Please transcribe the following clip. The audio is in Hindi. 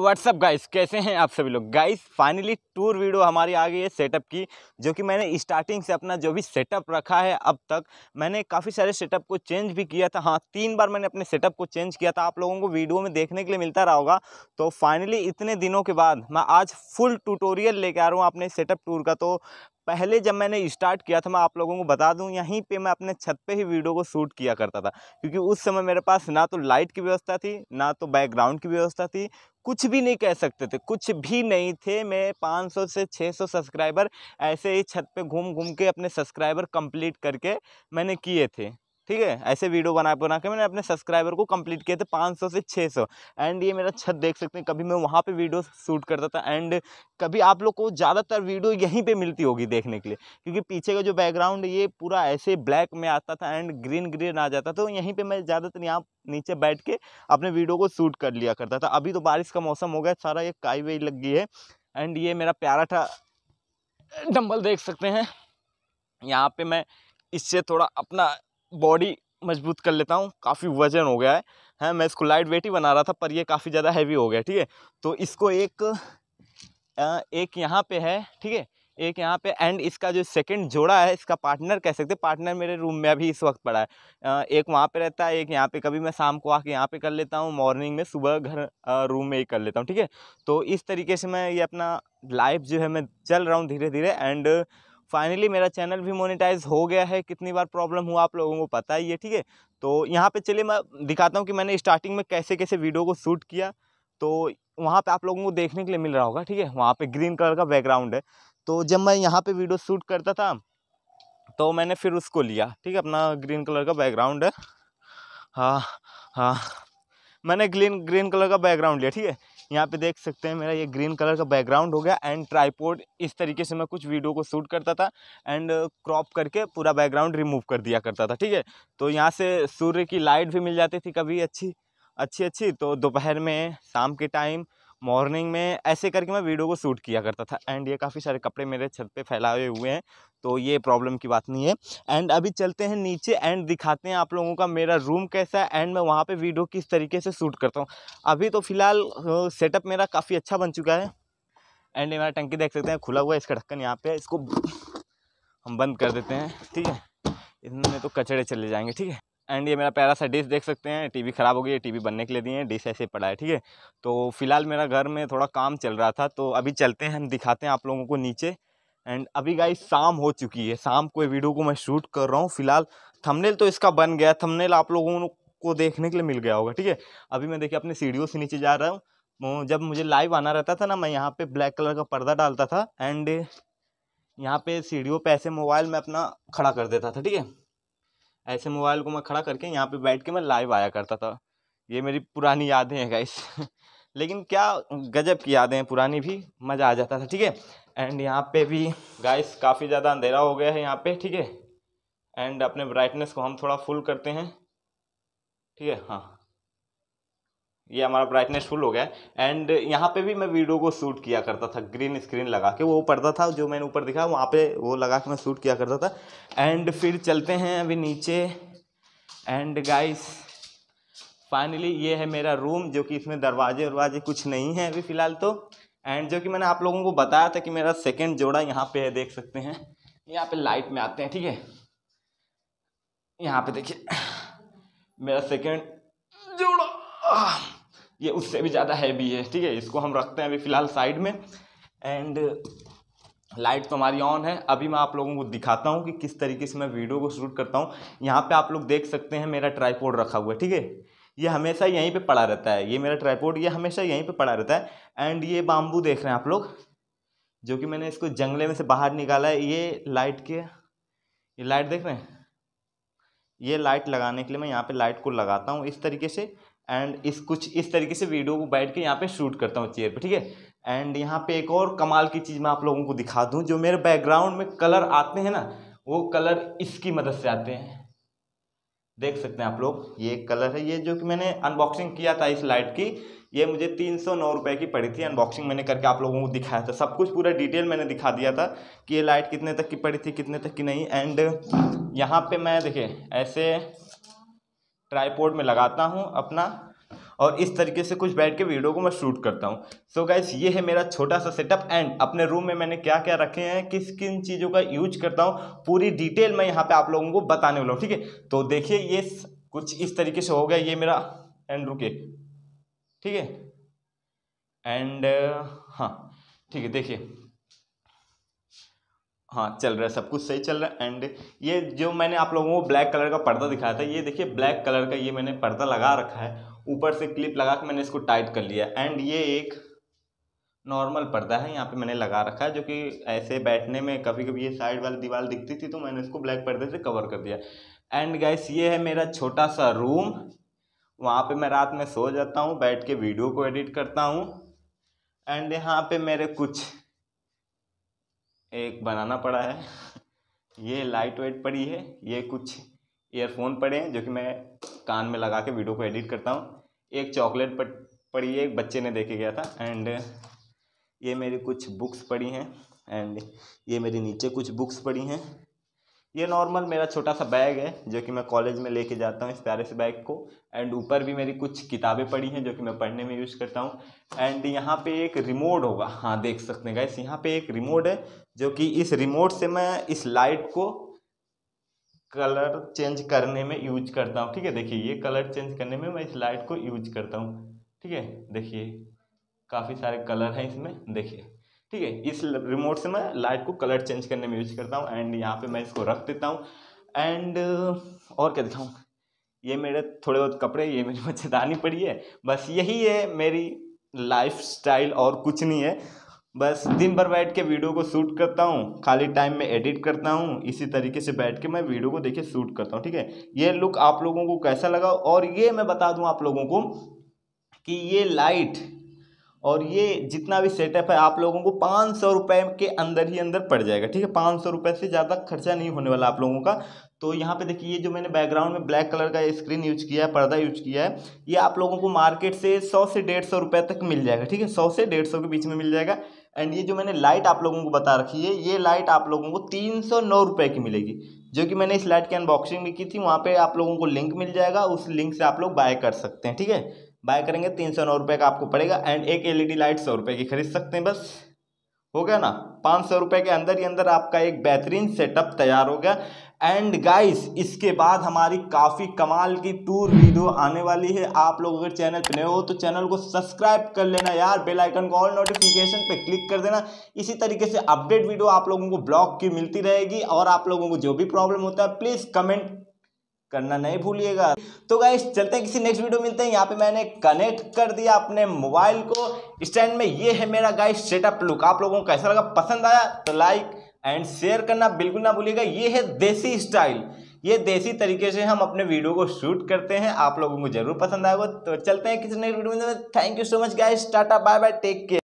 व्हाट्सअप गाइस कैसे हैं आप सभी लोग गाइस फाइनली टूर वीडियो हमारी आ गई है सेटअप की जो कि मैंने स्टार्टिंग से अपना जो भी सेटअप रखा है अब तक मैंने काफ़ी सारे सेटअप को चेंज भी किया था हाँ तीन बार मैंने अपने सेटअप को चेंज किया था आप लोगों को वीडियो में देखने के लिए मिलता रहा होगा तो फाइनली इतने दिनों के बाद मैं आज फुल ट्यूटोरियल लेके आ रहा हूँ अपने सेटअप टूर का तो पहले जब मैंने स्टार्ट किया था मैं आप लोगों को बता दूं यहीं पे मैं अपने छत पे ही वीडियो को शूट किया करता था क्योंकि उस समय मेरे पास ना तो लाइट की व्यवस्था थी ना तो बैकग्राउंड की व्यवस्था थी कुछ भी नहीं कह सकते थे कुछ भी नहीं थे मैं 500 से 600 सब्सक्राइबर ऐसे ही छत पे घूम घूम के अपने सब्सक्राइबर कंप्लीट करके मैंने किए थे ठीक है ऐसे वीडियो बना बना के मैंने अपने सब्सक्राइबर को कंप्लीट किए थे 500 से 600 एंड ये मेरा छत देख सकते हैं कभी मैं वहाँ पे वीडियो शूट करता था एंड कभी आप लोग को ज़्यादातर वीडियो यहीं पे मिलती होगी देखने के लिए क्योंकि पीछे का जो बैकग्राउंड ये पूरा ऐसे ब्लैक में आता था एंड ग्रीन ग्रीन आ जाता तो यहीं पर मैं ज़्यादातर यहाँ नीचे बैठ के अपने वीडियो को शूट कर लिया करता था अभी तो बारिश का मौसम हो गया सारा ये काई वही लग गई है एंड ये मेरा प्यारा था डम्बल देख सकते हैं यहाँ पे मैं इससे थोड़ा अपना बॉडी मजबूत कर लेता हूँ काफ़ी वजन हो गया है हैं मैं इसको लाइट वेट ही बना रहा था पर ये काफ़ी ज़्यादा हैवी हो गया ठीक है तो इसको एक एक यहाँ पे है ठीक है एक यहाँ पे एंड इसका जो सेकंड जोड़ा है इसका पार्टनर कह सकते पार्टनर मेरे रूम में अभी इस वक्त पड़ा है एक वहाँ पे रहता है एक यहाँ पे कभी मैं शाम को आके यहाँ पे कर लेता हूँ मॉर्निंग में सुबह घर रूम में ही कर लेता हूँ ठीक है तो इस तरीके से मैं ये अपना लाइफ जो है मैं चल रहा हूँ धीरे धीरे एंड फाइनली मेरा चैनल भी मोनेटाइज हो गया है कितनी बार प्रॉब्लम हुआ आप लोगों को पता ही है ठीक है तो यहाँ पे चलिए मैं दिखाता हूँ कि मैंने स्टार्टिंग में कैसे कैसे वीडियो को शूट किया तो वहाँ पे आप लोगों को देखने के लिए मिल रहा होगा ठीक है वहाँ पे ग्रीन कलर का बैकग्राउंड है तो जब मैं यहाँ पर वीडियो शूट करता था तो मैंने फिर उसको लिया ठीक है अपना ग्रीन कलर का बैकग्राउंड है हाँ हाँ मैंने ग्रीन ग्रीन कलर का बैकग्राउंड लिया ठीक है यहाँ पे देख सकते हैं मेरा ये ग्रीन कलर का बैकग्राउंड हो गया एंड ट्राईपोर्ड इस तरीके से मैं कुछ वीडियो को शूट करता था एंड क्रॉप करके पूरा बैकग्राउंड रिमूव कर दिया करता था ठीक है तो यहाँ से सूर्य की लाइट भी मिल जाती थी कभी अच्छी अच्छी अच्छी तो दोपहर में शाम के टाइम मॉर्निंग में ऐसे करके मैं वीडियो को शूट किया करता था एंड ये काफ़ी सारे कपड़े मेरे छत पे फैलाए हुए हैं तो ये प्रॉब्लम की बात नहीं है एंड अभी चलते हैं नीचे एंड दिखाते हैं आप लोगों का मेरा रूम कैसा है एंड मैं वहाँ पे वीडियो किस तरीके से शूट करता हूँ अभी तो फ़िलहाल सेटअप मेरा काफ़ी अच्छा बन चुका है एंड मेरा टंकी देख सकते हैं खुला हुआ है इसका ढक्कन यहाँ पे इसको हम बंद कर देते हैं ठीक है इसमें तो कचड़े चले जाएँगे ठीक है एंड ये मेरा प्यारा सा डिश देख सकते हैं टीवी ख़राब हो गई है टीवी बनने के लिए दिए हैं डिश ऐसे पड़ा है ठीक है तो फिलहाल मेरा घर में थोड़ा काम चल रहा था तो अभी चलते हैं हम दिखाते हैं आप लोगों को नीचे एंड अभी गाई शाम हो चुकी है शाम को वीडियो को मैं शूट कर रहा हूँ फिलहाल थमनेल तो इसका बन गया थमनेल आप लोगों को देखने के लिए मिल गया होगा ठीक है अभी मैं देखिए अपने सीढ़ियों से नीचे जा रहा हूँ जब मुझे लाइव आना रहता था ना मैं यहाँ पे ब्लैक कलर का पर्दा डालता था एंड यहाँ पे सीढ़ियों पे ऐसे मोबाइल में अपना खड़ा कर देता था ठीक है ऐसे मोबाइल को मैं खड़ा करके यहाँ पे बैठ के मैं लाइव आया करता था ये मेरी पुरानी यादें हैं गाइस लेकिन क्या गजब की यादें हैं पुरानी भी मज़ा आ जाता था ठीक है एंड यहाँ पे भी गाइस काफ़ी ज़्यादा अंधेरा हो गया है यहाँ पे ठीक है एंड अपने ब्राइटनेस को हम थोड़ा फुल करते हैं ठीक है हाँ ये हमारा ब्राइटनेस फुल हो गया एंड यहाँ पे भी मैं वीडियो को शूट किया करता था ग्रीन स्क्रीन लगा के वो पर्दा था जो मैंने ऊपर दिखा वहाँ पे वो लगा के मैं शूट किया करता था एंड फिर चलते हैं अभी नीचे एंड गाइस फाइनली ये है मेरा रूम जो कि इसमें दरवाजे वरवाजे कुछ नहीं है अभी फ़िलहाल तो एंड जो कि मैंने आप लोगों को बताया था कि मेरा सेकेंड जोड़ा यहाँ पे है देख सकते हैं यहाँ पे लाइट में आते हैं ठीक है यहाँ पे देखिए मेरा सेकेंड जोड़ा ये उससे भी ज़्यादा हैवी है ठीक है इसको हम रखते हैं अभी फ़िलहाल साइड में एंड लाइट तो हमारी ऑन है अभी मैं आप लोगों को दिखाता हूँ कि किस तरीके से मैं वीडियो को शूट करता हूँ यहाँ पे आप लोग देख सकते हैं मेरा ट्राईपोर्ड रखा हुआ है ठीक है ये हमेशा यहीं पे पड़ा रहता है ये मेरा ट्राईपोर्ड ये हमेशा यहीं पे पड़ा रहता है एंड ये बाम्बू देख रहे हैं आप लोग जो कि मैंने इसको जंगले में से बाहर निकाला है ये लाइट के ये लाइट देख रहे हैं ये लाइट लगाने के लिए मैं यहाँ पर लाइट को लगाता हूँ इस तरीके से एंड इस कुछ इस तरीके से वीडियो को बैठ के यहाँ पे शूट करता हूँ चेयर पे ठीक है एंड यहाँ पे एक और कमाल की चीज़ मैं आप लोगों को दिखा दूँ जो मेरे बैकग्राउंड में कलर आते हैं ना वो कलर इसकी मदद से आते हैं देख सकते हैं आप लोग ये कलर है ये जो कि मैंने अनबॉक्सिंग किया था इस लाइट की ये मुझे तीन सौ नौ रुपये की पड़ी थी अनबॉक्सिंग मैंने करके आप लोगों को दिखाया था सब कुछ पूरा डिटेल मैंने दिखा दिया था कि ये लाइट कितने तक की पड़ी थी कितने तक की नहीं एंड यहाँ पे मैं देखे ऐसे ट्राईपोर्ड में लगाता हूँ अपना और इस तरीके से कुछ बैठ के वीडियो को मैं शूट करता हूँ सो गाइस ये है मेरा छोटा सा सेटअप एंड अपने रूम में मैंने क्या क्या रखे हैं किस किन चीज़ों का यूज करता हूँ पूरी डिटेल मैं यहाँ पे आप लोगों को बताने वाला हूँ ठीक है तो देखिए ये कुछ इस तरीके से हो गया ये मेरा एंड रुके ठीक है एंड हाँ ठीक है देखिए हाँ चल रहा है सब कुछ सही चल रहा है एंड ये जो मैंने आप लोगों को ब्लैक कलर का पर्दा दिखाया था ये देखिए ब्लैक कलर का ये मैंने पर्दा लगा रखा है ऊपर से क्लिप लगा के मैंने इसको टाइट कर लिया एंड ये एक नॉर्मल पर्दा है यहाँ पे मैंने लगा रखा है जो कि ऐसे बैठने में कभी कभी ये साइड वाली दीवार दिखती थी तो मैंने इसको ब्लैक पर्दे से कवर कर दिया एंड गैस ये है मेरा छोटा सा रूम वहाँ पर मैं रात में सो जाता हूँ बैठ के वीडियो को एडिट करता हूँ एंड यहाँ पर मेरे कुछ एक बनाना पड़ा है ये लाइट वेट पड़ी है ये कुछ ईयरफोन पड़े हैं जो कि मैं कान में लगा के वीडियो को एडिट करता हूँ एक चॉकलेट पड़ी है एक बच्चे ने देखे गया था एंड ये मेरी कुछ बुक्स पड़ी हैं एंड ये मेरी नीचे कुछ बुक्स पड़ी हैं ये नॉर्मल मेरा छोटा सा बैग है जो कि मैं कॉलेज में लेके जाता हूँ इस प्यारे से बैग को एंड ऊपर भी मेरी कुछ किताबें पड़ी हैं जो कि मैं पढ़ने में यूज़ करता हूँ एंड यहाँ पे एक रिमोट होगा हाँ देख सकते हैं इस यहाँ पे एक रिमोट है जो कि इस रिमोट से मैं इस लाइट को कलर चेंज करने में यूज करता हूँ ठीक है देखिए ये कलर चेंज करने में मैं इस लाइट को यूज करता हूँ ठीक है देखिए काफ़ी सारे कलर हैं इसमें देखिए ठीक है इस रिमोट से मैं लाइट को कलर चेंज करने में यूज करता हूँ एंड यहाँ पे मैं इसको रख देता हूँ एंड और क्या दिखाऊँ ये मेरे थोड़े बहुत कपड़े ये मेरी मच्छरदानी पड़ी है बस यही है मेरी लाइफ स्टाइल और कुछ नहीं है बस दिन भर बैठ के वीडियो को शूट करता हूँ खाली टाइम में एडिट करता हूँ इसी तरीके से बैठ के मैं वीडियो को देखिए शूट करता हूँ ठीक है ये लुक आप लोगों को कैसा लगा और ये मैं बता दूँ आप लोगों को कि ये लाइट और ये जितना भी सेटअप है आप लोगों को पाँच सौ रुपये के अंदर ही अंदर पड़ जाएगा ठीक है पाँच सौ रुपये से ज़्यादा खर्चा नहीं होने वाला आप लोगों का तो यहाँ पे देखिए ये जो मैंने बैकग्राउंड में ब्लैक कलर का स्क्रीन यूज किया है पर्दा यूज किया है ये आप लोगों को मार्केट से सौ से डेढ़ सौ रुपये तक मिल जाएगा ठीक है सौ से डेढ़ सौ के बीच में मिल जाएगा एंड ये जो मैंने लाइट आप लोगों को बता रखी है ये लाइट आप लोगों को तीन सौ नौ रुपये की मिलेगी जो कि मैंने इस लाइट की अनबॉक्सिंग भी की थी वहाँ पर आप लोगों को लिंक मिल जाएगा उस लिंक से आप लोग बाय कर सकते हैं ठीक है बाय करेंगे तीन सौ नौ रुपये का आपको पड़ेगा एंड एक एलईडी लाइट सौ रुपये की खरीद सकते हैं बस हो गया ना पाँच सौ रुपये के अंदर ही अंदर आपका एक बेहतरीन सेटअप तैयार हो गया एंड गाइस इसके बाद हमारी काफ़ी कमाल की टूर वीडियो आने वाली है आप लोग अगर चैनल पर नए हो तो चैनल को सब्सक्राइब कर लेना यार बेल आइकन को ऑल नोटिफिकेशन पे क्लिक कर देना इसी तरीके से अपडेट वीडियो आप लोगों को ब्लॉग की मिलती रहेगी और आप लोगों को जो भी प्रॉब्लम होता है प्लीज़ कमेंट करना नहीं भूलिएगा तो गाइस चलते हैं किसी नेक्स्ट वीडियो मिलते हैं यहाँ पे मैंने कनेक्ट कर दिया अपने मोबाइल को स्टैंड में ये है मेरा गाइस सेटअप लुक आप लोगों को कैसा लगा पसंद आया तो लाइक एंड शेयर करना बिल्कुल ना भूलिएगा ये है देसी स्टाइल ये देसी तरीके से हम अपने वीडियो को शूट करते हैं आप लोगों को जरूर पसंद आएगा तो चलते हैं किसी नेक्स्ट वीडियो में thank you so much guys tata bye bye take care